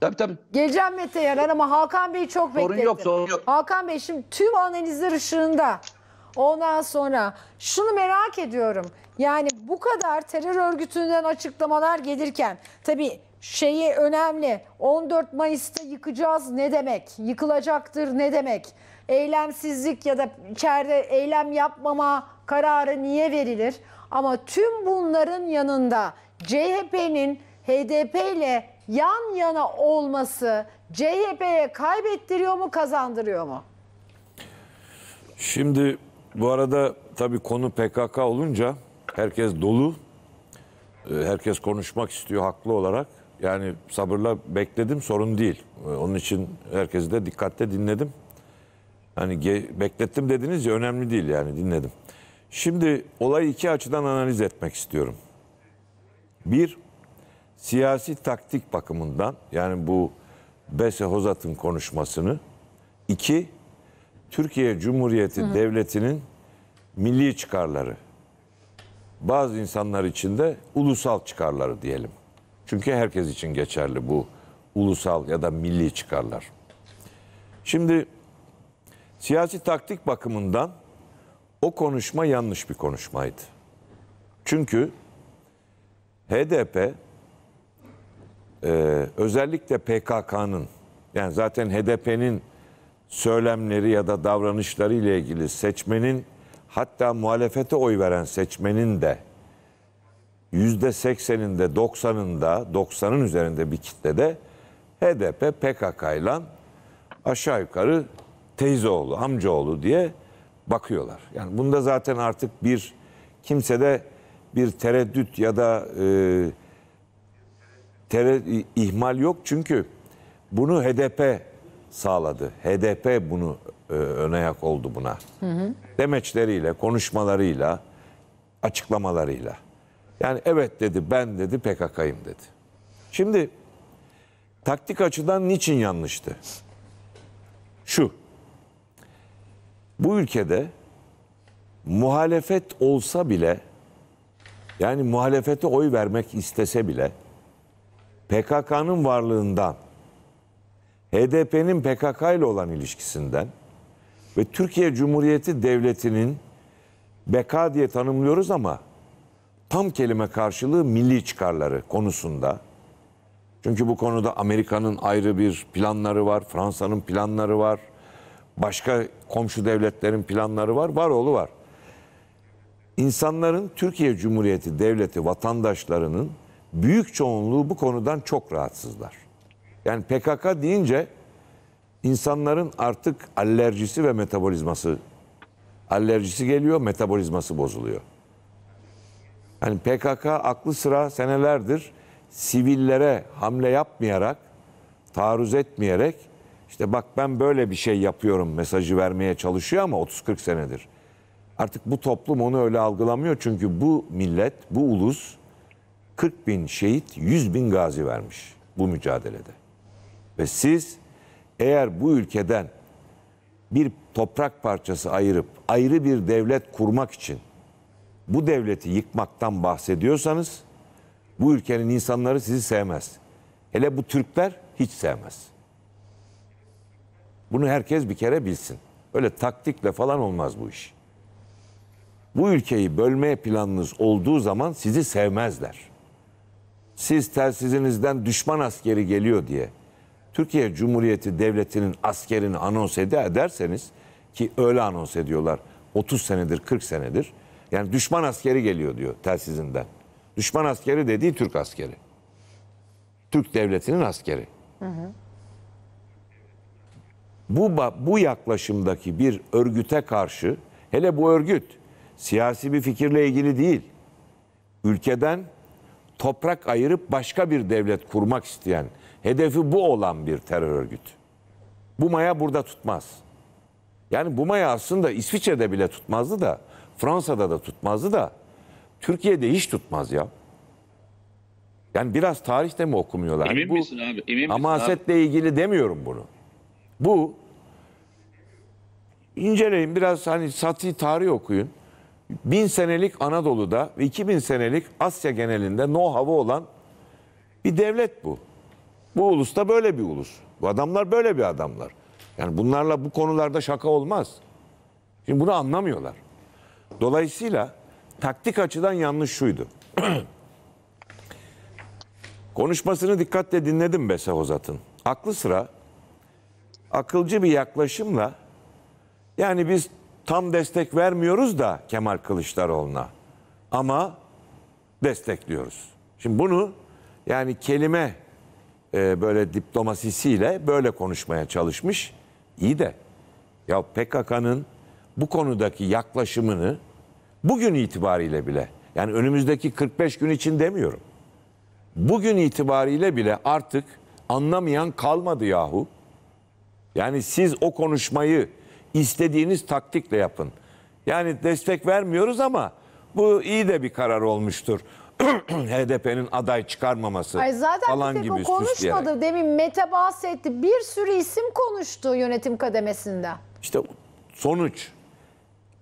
Tabii tabii. Geleceğim Mete Yarar ama Hakan Bey çok sorun Sorun yok sorun yok. Hakan Bey şimdi tüm analizler ışığında ondan sonra şunu merak ediyorum. Yani bu kadar terör örgütünden açıklamalar gelirken tabii şeyi önemli 14 Mayıs'ta yıkacağız ne demek? Yıkılacaktır ne demek? Eylemsizlik ya da içeride eylem yapmama kararı niye verilir? Ama tüm bunların yanında CHP'nin HDP ile yan yana olması CHP'ye kaybettiriyor mu kazandırıyor mu? Şimdi bu arada tabii konu PKK olunca herkes dolu. Ee, herkes konuşmak istiyor haklı olarak. Yani sabırla bekledim sorun değil. Ee, onun için herkesi de dikkatle dinledim. Hani beklettim dediniz ya önemli değil yani dinledim. Şimdi olayı iki açıdan analiz etmek istiyorum. Bir, siyasi taktik bakımından yani bu Bese Hozat'ın konuşmasını iki Türkiye Cumhuriyeti Hı. Devleti'nin milli çıkarları bazı insanlar için de ulusal çıkarları diyelim. Çünkü herkes için geçerli bu ulusal ya da milli çıkarlar. Şimdi siyasi taktik bakımından o konuşma yanlış bir konuşmaydı. Çünkü HDP e, özellikle PKK'nın yani zaten HDP'nin söylemleri ya da davranışları ile ilgili seçmenin hatta muhalefete oy veren seçmenin de yüzde sekseninde, doksanında, doksanın üzerinde bir kitlede HDP PKK ile aşağı yukarı teyzeoğlu, amcaoğlu diye bakıyorlar. Yani bunda zaten artık bir kimsede bir tereddüt ya da e, tere, ihmal yok çünkü bunu HDP sağladı. HDP bunu e, öne yak oldu buna. Hı hı. Demeçleriyle, konuşmalarıyla, açıklamalarıyla. Yani evet dedi ben dedi PKK'yım dedi. Şimdi taktik açıdan niçin yanlıştı? Şu. Bu ülkede muhalefet olsa bile yani muhalefete oy vermek istese bile PKK'nın varlığından, HDP'nin PKK ile olan ilişkisinden ve Türkiye Cumhuriyeti Devleti'nin beka diye tanımlıyoruz ama tam kelime karşılığı milli çıkarları konusunda. Çünkü bu konuda Amerika'nın ayrı bir planları var, Fransa'nın planları var, başka komşu devletlerin planları var, var var. İnsanların Türkiye Cumhuriyeti Devleti vatandaşlarının büyük çoğunluğu bu konudan çok rahatsızlar. Yani PKK deyince insanların artık alerjisi ve metabolizması alerjisi geliyor, metabolizması bozuluyor. Yani PKK aklı sıra senelerdir sivillere hamle yapmayarak, taarruz etmeyerek işte bak ben böyle bir şey yapıyorum mesajı vermeye çalışıyor ama 30-40 senedir. Artık bu toplum onu öyle algılamıyor çünkü bu millet, bu ulus 40 bin şehit, 100 bin gazi vermiş bu mücadelede. Ve siz eğer bu ülkeden bir toprak parçası ayırıp ayrı bir devlet kurmak için bu devleti yıkmaktan bahsediyorsanız bu ülkenin insanları sizi sevmez. Hele bu Türkler hiç sevmez. Bunu herkes bir kere bilsin. Öyle taktikle falan olmaz bu iş. Bu ülkeyi bölmeye planınız olduğu zaman sizi sevmezler siz telsizinizden düşman askeri geliyor diye Türkiye Cumhuriyeti Devleti'nin askerini anons ederseniz ki öyle anons ediyorlar 30 senedir 40 senedir yani düşman askeri geliyor diyor telsizinden. Düşman askeri dediği Türk askeri. Türk devletinin askeri. Hı hı. Bu, bu yaklaşımdaki bir örgüte karşı hele bu örgüt siyasi bir fikirle ilgili değil. Ülkeden toprak ayırıp başka bir devlet kurmak isteyen, hedefi bu olan bir terör örgütü. Bu maya burada tutmaz. Yani bu maya aslında İsviçre'de bile tutmazdı da, Fransa'da da tutmazdı da, Türkiye'de hiç tutmaz ya. Yani biraz tarihte mi okumuyorlar? Emin bu, misin abi? Emin hamasetle abi? ilgili demiyorum bunu. Bu inceleyin biraz hani sati tarih okuyun bin senelik Anadolu'da ve 2000 senelik Asya genelinde no hava olan bir devlet bu. Bu ulus da böyle bir ulus. Bu adamlar böyle bir adamlar. Yani bunlarla bu konularda şaka olmaz. Şimdi bunu anlamıyorlar. Dolayısıyla taktik açıdan yanlış şuydu. Konuşmasını dikkatle dinledim Bese Hozat'ın. Aklı sıra akılcı bir yaklaşımla yani biz tam destek vermiyoruz da Kemal Kılıçdaroğlu'na. Ama destekliyoruz. Şimdi bunu yani kelime e, böyle diplomasisiyle böyle konuşmaya çalışmış. İyi de ya PKK'nın bu konudaki yaklaşımını bugün itibariyle bile yani önümüzdeki 45 gün için demiyorum. Bugün itibariyle bile artık anlamayan kalmadı yahu. Yani siz o konuşmayı istediğiniz taktikle yapın. Yani destek vermiyoruz ama bu iyi de bir karar olmuştur. HDP'nin aday çıkarmaması Ay zaten falan bir tek gibi konuşmadı. Süsleyerek. Demin Mete bahsetti. Bir sürü isim konuştu yönetim kademesinde. İşte sonuç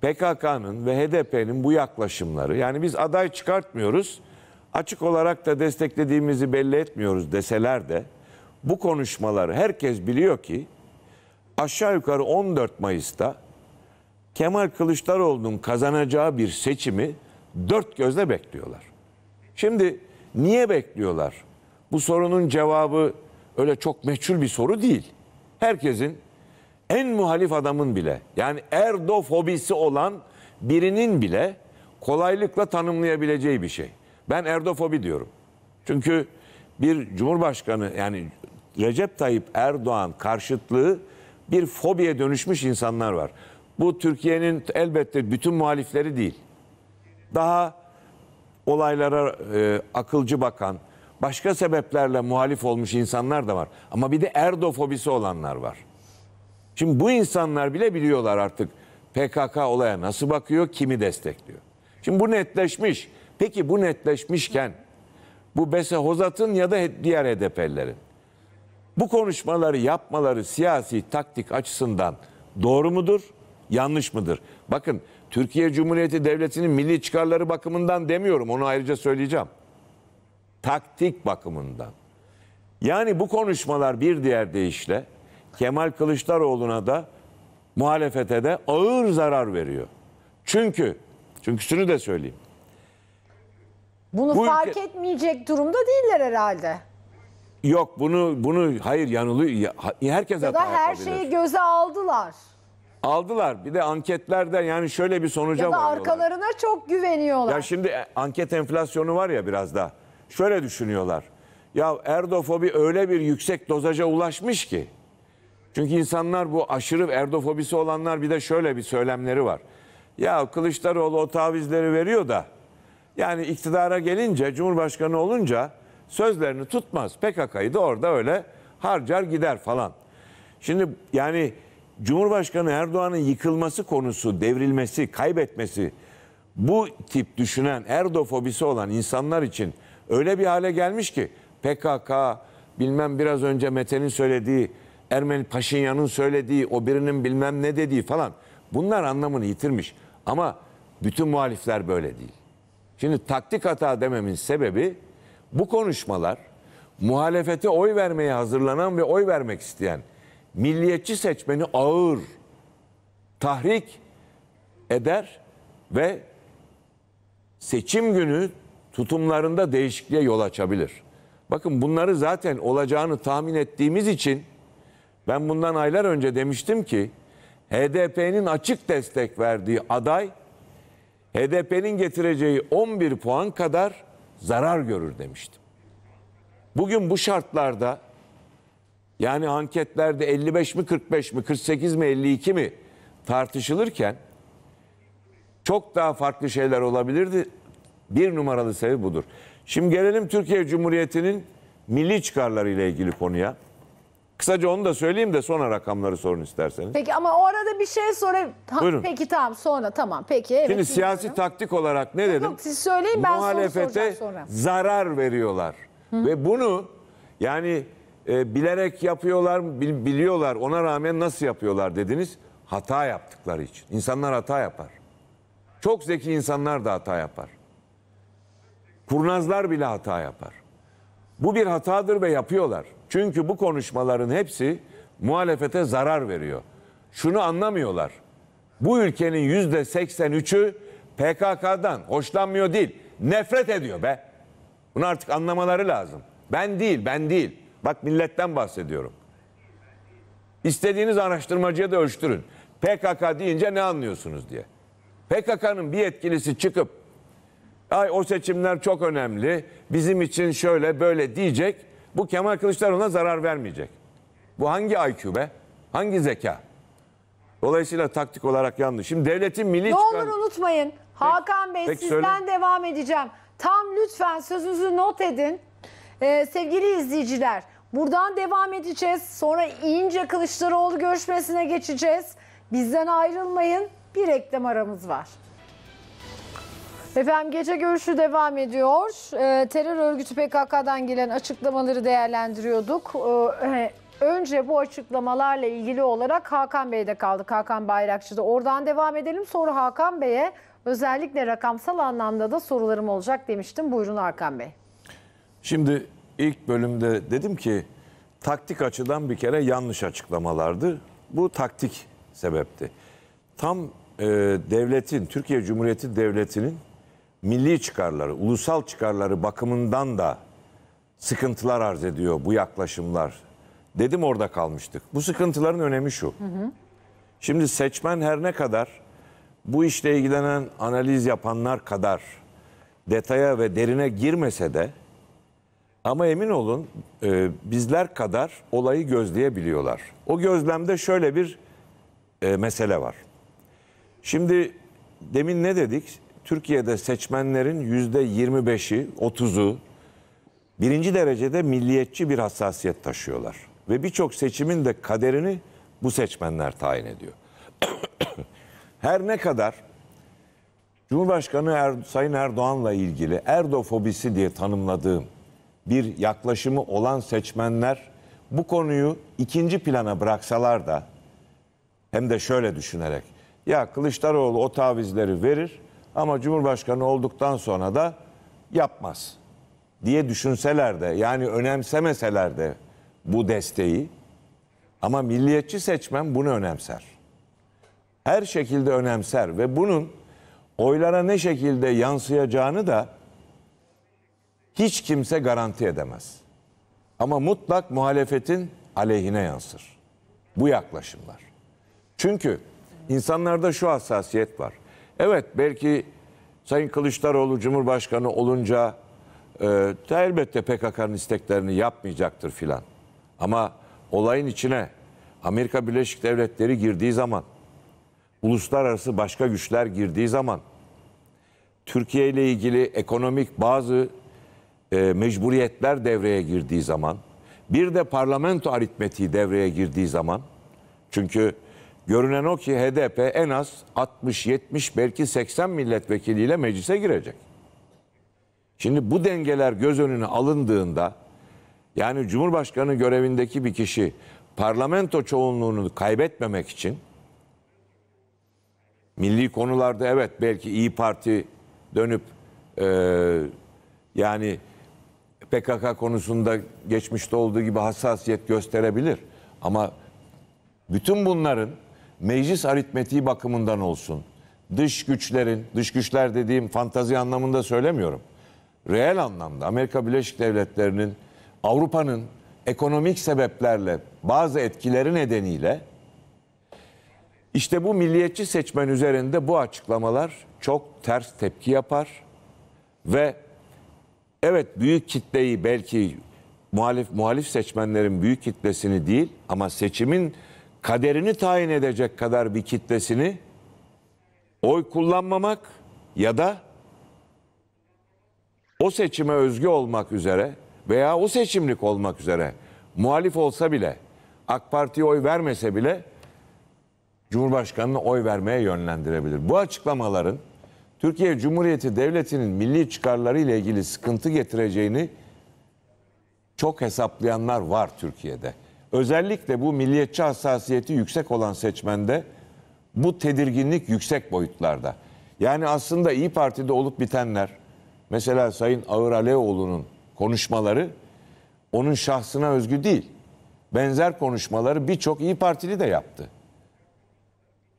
PKK'nın ve HDP'nin bu yaklaşımları yani biz aday çıkartmıyoruz açık olarak da desteklediğimizi belli etmiyoruz deseler de bu konuşmaları herkes biliyor ki aşağı yukarı 14 Mayıs'ta Kemal Kılıçdaroğlu'nun kazanacağı bir seçimi dört gözle bekliyorlar. Şimdi niye bekliyorlar? Bu sorunun cevabı öyle çok meçhul bir soru değil. Herkesin en muhalif adamın bile yani Erdo fobisi olan birinin bile kolaylıkla tanımlayabileceği bir şey. Ben erdofobi diyorum. Çünkü bir cumhurbaşkanı yani Recep Tayyip Erdoğan karşıtlığı bir fobiye dönüşmüş insanlar var. Bu Türkiye'nin elbette bütün muhalifleri değil. Daha olaylara e, akılcı bakan, başka sebeplerle muhalif olmuş insanlar da var. Ama bir de Erdofobisi olanlar var. Şimdi bu insanlar bile biliyorlar artık PKK olaya nasıl bakıyor, kimi destekliyor. Şimdi bu netleşmiş. Peki bu netleşmişken bu Bese Hozat'ın ya da diğer HDP'lilerin bu konuşmaları yapmaları siyasi taktik açısından doğru mudur, yanlış mıdır? Bakın Türkiye Cumhuriyeti Devleti'nin milli çıkarları bakımından demiyorum. Onu ayrıca söyleyeceğim. Taktik bakımından. Yani bu konuşmalar bir diğer deyişle Kemal Kılıçdaroğlu'na da muhalefete de ağır zarar veriyor. Çünkü çünkü şunu da söyleyeyim. Bunu Bu fark ülke... etmeyecek durumda değiller herhalde. Yok bunu bunu hayır yanılıyor. Herkes ya hata da her şeyi göze aldılar. Aldılar. Bir de anketlerde yani şöyle bir sonuca varıyorlar. Ya da arkalarına çok güveniyorlar. Ya şimdi e, anket enflasyonu var ya biraz da. Şöyle düşünüyorlar. Ya erdofobi öyle bir yüksek dozaja ulaşmış ki. Çünkü insanlar bu aşırı erdofobisi olanlar bir de şöyle bir söylemleri var. Ya Kılıçdaroğlu o tavizleri veriyor da yani iktidara gelince, Cumhurbaşkanı olunca sözlerini tutmaz. PKK'yı da orada öyle harcar gider falan. Şimdi yani Cumhurbaşkanı Erdoğan'ın yıkılması konusu, devrilmesi, kaybetmesi bu tip düşünen Erdofobisi olan insanlar için öyle bir hale gelmiş ki PKK bilmem biraz önce Mete'nin söylediği Ermeni Paşinyan'ın söylediği o birinin bilmem ne dediği falan bunlar anlamını yitirmiş. Ama bütün muhalifler böyle değil. Şimdi taktik hata dememin sebebi bu konuşmalar muhalefete oy vermeye hazırlanan ve oy vermek isteyen milliyetçi seçmeni ağır tahrik eder ve seçim günü tutumlarında değişikliğe yol açabilir. Bakın bunları zaten olacağını tahmin ettiğimiz için ben bundan aylar önce demiştim ki HDP'nin açık destek verdiği aday HDP'nin getireceği 11 puan kadar zarar görür demiştim. Bugün bu şartlarda yani anketlerde 55 mi 45 mi 48 mi 52 mi tartışılırken çok daha farklı şeyler olabilirdi. Bir numaralı sebebi budur. Şimdi gelelim Türkiye Cumhuriyeti'nin milli çıkarları ile ilgili konuya. Kısaca onu da söyleyeyim de sonra rakamları sorun isterseniz. Peki ama o arada bir şey sorayım. Ha, Buyurun. Peki tamam sonra tamam peki. Evet, Şimdi siyasi dinliyorum. taktik olarak ne yok, dedim? Yok siz söyleyin ben Muhalefete sonra. zarar veriyorlar. Hı. Ve bunu yani e, bilerek yapıyorlar, biliyorlar ona rağmen nasıl yapıyorlar dediniz. Hata yaptıkları için. İnsanlar hata yapar. Çok zeki insanlar da hata yapar. Kurnazlar bile hata yapar. Bu bir hatadır ve yapıyorlar. Çünkü bu konuşmaların hepsi muhalefete zarar veriyor. Şunu anlamıyorlar. Bu ülkenin yüzde 83'ü PKK'dan hoşlanmıyor değil. Nefret ediyor be. Bunu artık anlamaları lazım. Ben değil, ben değil. Bak milletten bahsediyorum. İstediğiniz araştırmacıya da ölçtürün. PKK deyince ne anlıyorsunuz diye. PKK'nın bir yetkilisi çıkıp ay o seçimler çok önemli. Bizim için şöyle böyle diyecek. Bu Kemal Kılıçdaroğlu'na zarar vermeyecek. Bu hangi IQ be? Hangi zeka? Dolayısıyla taktik olarak yanlış. Şimdi devletin milli Ne olur çıkar- unutmayın. Hakan Bey sizden söyle. devam edeceğim. Tam lütfen sözünüzü not edin. Ee, sevgili izleyiciler buradan devam edeceğiz. Sonra İnce Kılıçdaroğlu görüşmesine geçeceğiz. Bizden ayrılmayın. Bir reklam aramız var. Efendim gece görüşü devam ediyor. Ee, terör örgütü PKK'dan gelen açıklamaları değerlendiriyorduk. Ee, önce bu açıklamalarla ilgili olarak Hakan Bey'de kaldık. Hakan Bayrakçı'da. Oradan devam edelim. Sonra Hakan Bey'e özellikle rakamsal anlamda da sorularım olacak demiştim. Buyurun Hakan Bey. Şimdi ilk bölümde dedim ki taktik açıdan bir kere yanlış açıklamalardı. Bu taktik sebepti. Tam e, devletin, Türkiye Cumhuriyeti Devleti'nin milli çıkarları, ulusal çıkarları bakımından da sıkıntılar arz ediyor bu yaklaşımlar. Dedim orada kalmıştık. Bu sıkıntıların önemi şu. Hı hı. Şimdi seçmen her ne kadar bu işle ilgilenen analiz yapanlar kadar detaya ve derine girmese de ama emin olun e, bizler kadar olayı gözleyebiliyorlar. O gözlemde şöyle bir e, mesele var. Şimdi demin ne dedik? Türkiye'de seçmenlerin yüzde 25'i, 30'u birinci derecede milliyetçi bir hassasiyet taşıyorlar. Ve birçok seçimin de kaderini bu seçmenler tayin ediyor. Her ne kadar Cumhurbaşkanı er, Sayın Erdoğan'la ilgili erdofobisi diye tanımladığım bir yaklaşımı olan seçmenler bu konuyu ikinci plana bıraksalar da hem de şöyle düşünerek ya Kılıçdaroğlu o tavizleri verir ama Cumhurbaşkanı olduktan sonra da yapmaz diye düşünseler de yani önemsemeseler de bu desteği ama milliyetçi seçmen bunu önemser. Her şekilde önemser ve bunun oylara ne şekilde yansıyacağını da hiç kimse garanti edemez. Ama mutlak muhalefetin aleyhine yansır. Bu yaklaşımlar. Çünkü insanlarda şu hassasiyet var. Evet belki Sayın Kılıçdaroğlu Cumhurbaşkanı olunca e, elbette PKK'nın isteklerini yapmayacaktır filan. Ama olayın içine Amerika Birleşik Devletleri girdiği zaman, uluslararası başka güçler girdiği zaman, Türkiye ile ilgili ekonomik bazı e, mecburiyetler devreye girdiği zaman, bir de parlamento aritmetiği devreye girdiği zaman, çünkü Görünen o ki HDP en az 60, 70 belki 80 milletvekiliyle meclise girecek. Şimdi bu dengeler göz önüne alındığında yani Cumhurbaşkanı görevindeki bir kişi parlamento çoğunluğunu kaybetmemek için milli konularda evet belki İyi Parti dönüp e, yani PKK konusunda geçmişte olduğu gibi hassasiyet gösterebilir. Ama bütün bunların meclis aritmetiği bakımından olsun, dış güçlerin, dış güçler dediğim fantazi anlamında söylemiyorum. Reel anlamda Amerika Birleşik Devletleri'nin, Avrupa'nın ekonomik sebeplerle bazı etkileri nedeniyle işte bu milliyetçi seçmen üzerinde bu açıklamalar çok ters tepki yapar ve evet büyük kitleyi belki muhalif muhalif seçmenlerin büyük kitlesini değil ama seçimin kaderini tayin edecek kadar bir kitlesini oy kullanmamak ya da o seçime özgü olmak üzere veya o seçimlik olmak üzere muhalif olsa bile AK Parti'ye oy vermese bile Cumhurbaşkanı'na oy vermeye yönlendirebilir. Bu açıklamaların Türkiye Cumhuriyeti Devleti'nin milli çıkarları ile ilgili sıkıntı getireceğini çok hesaplayanlar var Türkiye'de. Özellikle bu milliyetçi hassasiyeti yüksek olan seçmende bu tedirginlik yüksek boyutlarda. Yani aslında İyi Parti'de olup bitenler mesela Sayın Ağır Aleoğlu'nun konuşmaları onun şahsına özgü değil. Benzer konuşmaları birçok İyi Partili de yaptı.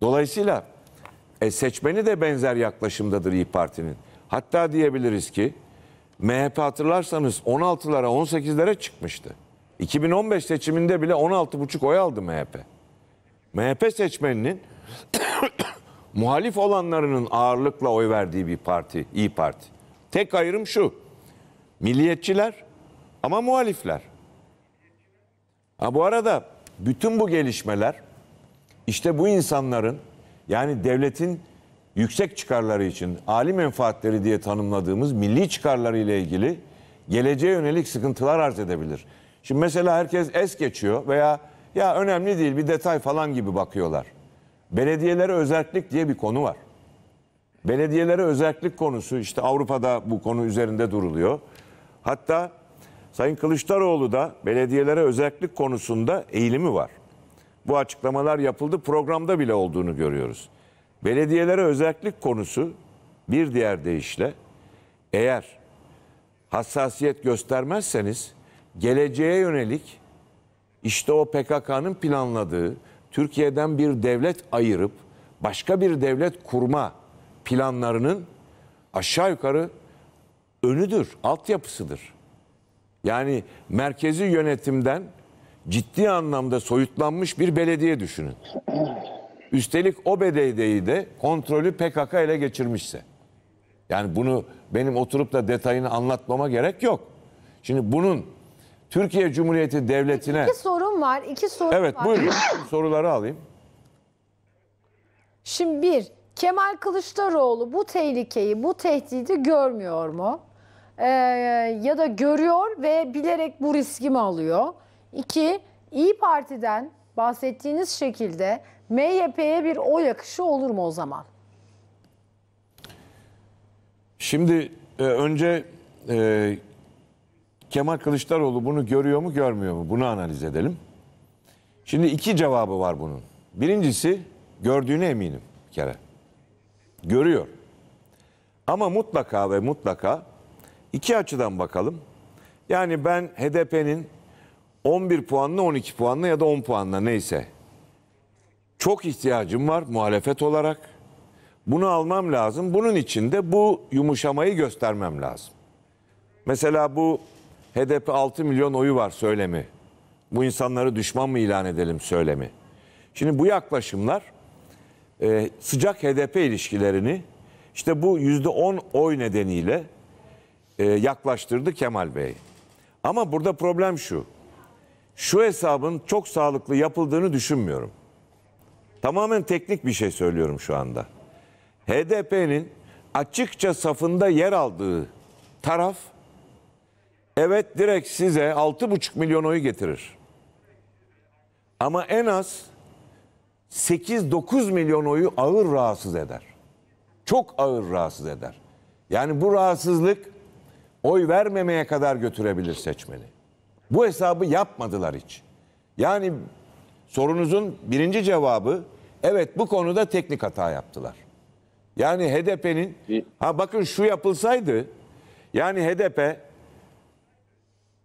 Dolayısıyla e, seçmeni de benzer yaklaşımdadır İyi Parti'nin. Hatta diyebiliriz ki MHP hatırlarsanız 16'lara 18'lere çıkmıştı. 2015 seçiminde bile 16,5 oy aldı MHP. MHP seçmeninin muhalif olanlarının ağırlıkla oy verdiği bir parti, İyi Parti. Tek ayrım şu. Milliyetçiler ama muhalifler. Ha bu arada bütün bu gelişmeler işte bu insanların yani devletin yüksek çıkarları için ali menfaatleri diye tanımladığımız milli çıkarları ile ilgili geleceğe yönelik sıkıntılar arz edebilir. Şimdi mesela herkes es geçiyor veya ya önemli değil bir detay falan gibi bakıyorlar. Belediyelere özellik diye bir konu var. Belediyelere özellik konusu işte Avrupa'da bu konu üzerinde duruluyor. Hatta Sayın Kılıçdaroğlu da belediyelere özellik konusunda eğilimi var. Bu açıklamalar yapıldı programda bile olduğunu görüyoruz. Belediyelere özellik konusu bir diğer deyişle eğer hassasiyet göstermezseniz geleceğe yönelik işte o PKK'nın planladığı Türkiye'den bir devlet ayırıp başka bir devlet kurma planlarının aşağı yukarı önüdür, altyapısıdır. Yani merkezi yönetimden ciddi anlamda soyutlanmış bir belediye düşünün. Üstelik o belediyeyi de kontrolü PKK ele geçirmişse. Yani bunu benim oturup da detayını anlatmama gerek yok. Şimdi bunun Türkiye Cumhuriyeti Devleti'ne... İki sorum var. İki sorum evet, var. Evet buyurun soruları alayım. Şimdi bir, Kemal Kılıçdaroğlu bu tehlikeyi, bu tehdidi görmüyor mu? Ee, ya da görüyor ve bilerek bu riski mi alıyor? İki, İyi Parti'den bahsettiğiniz şekilde MHP'ye bir o yakışı olur mu o zaman? Şimdi e, önce e, Kemal Kılıçdaroğlu bunu görüyor mu görmüyor mu? Bunu analiz edelim. Şimdi iki cevabı var bunun. Birincisi gördüğüne eminim bir kere. Görüyor. Ama mutlaka ve mutlaka iki açıdan bakalım. Yani ben HDP'nin 11 puanlı 12 puanlı ya da 10 puanla neyse çok ihtiyacım var muhalefet olarak. Bunu almam lazım. Bunun için de bu yumuşamayı göstermem lazım. Mesela bu HDP 6 milyon oyu var söylemi. Bu insanları düşman mı ilan edelim söylemi. Şimdi bu yaklaşımlar e, sıcak HDP ilişkilerini işte bu %10 oy nedeniyle e, yaklaştırdı Kemal Bey. Ama burada problem şu. Şu hesabın çok sağlıklı yapıldığını düşünmüyorum. Tamamen teknik bir şey söylüyorum şu anda. HDP'nin açıkça safında yer aldığı taraf Evet direkt size 6,5 milyon oyu getirir. Ama en az 8-9 milyon oyu ağır rahatsız eder. Çok ağır rahatsız eder. Yani bu rahatsızlık oy vermemeye kadar götürebilir seçmeni. Bu hesabı yapmadılar hiç. Yani sorunuzun birinci cevabı evet bu konuda teknik hata yaptılar. Yani HDP'nin ha bakın şu yapılsaydı yani HDP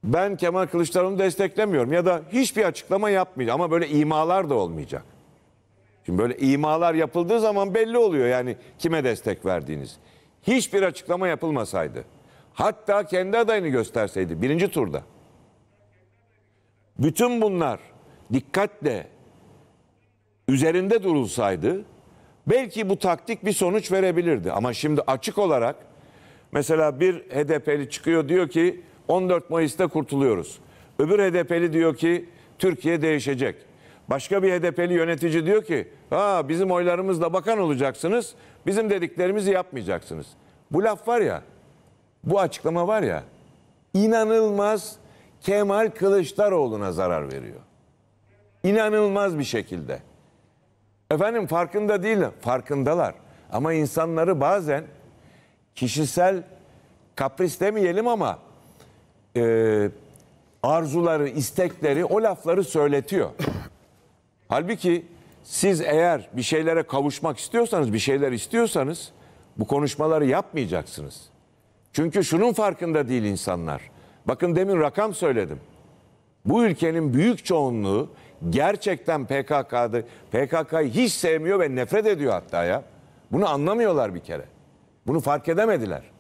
ben Kemal Kılıçdaroğlu'nu desteklemiyorum ya da hiçbir açıklama yapmayacağım ama böyle imalar da olmayacak. Şimdi böyle imalar yapıldığı zaman belli oluyor yani kime destek verdiğiniz. Hiçbir açıklama yapılmasaydı. Hatta kendi adayını gösterseydi birinci turda. Bütün bunlar dikkatle üzerinde durulsaydı belki bu taktik bir sonuç verebilirdi. Ama şimdi açık olarak mesela bir HDP'li çıkıyor diyor ki 14 Mayıs'ta kurtuluyoruz. Öbür HDP'li diyor ki Türkiye değişecek. Başka bir HDP'li yönetici diyor ki ha bizim oylarımızla bakan olacaksınız. Bizim dediklerimizi yapmayacaksınız. Bu laf var ya bu açıklama var ya inanılmaz Kemal Kılıçdaroğlu'na zarar veriyor. İnanılmaz bir şekilde. Efendim farkında değil, farkındalar. Ama insanları bazen kişisel kapris demeyelim ama e, arzuları, istekleri o lafları söyletiyor. Halbuki siz eğer bir şeylere kavuşmak istiyorsanız, bir şeyler istiyorsanız bu konuşmaları yapmayacaksınız. Çünkü şunun farkında değil insanlar. Bakın demin rakam söyledim. Bu ülkenin büyük çoğunluğu gerçekten PKK'dı. PKK'yı hiç sevmiyor ve nefret ediyor hatta ya. Bunu anlamıyorlar bir kere. Bunu fark edemediler.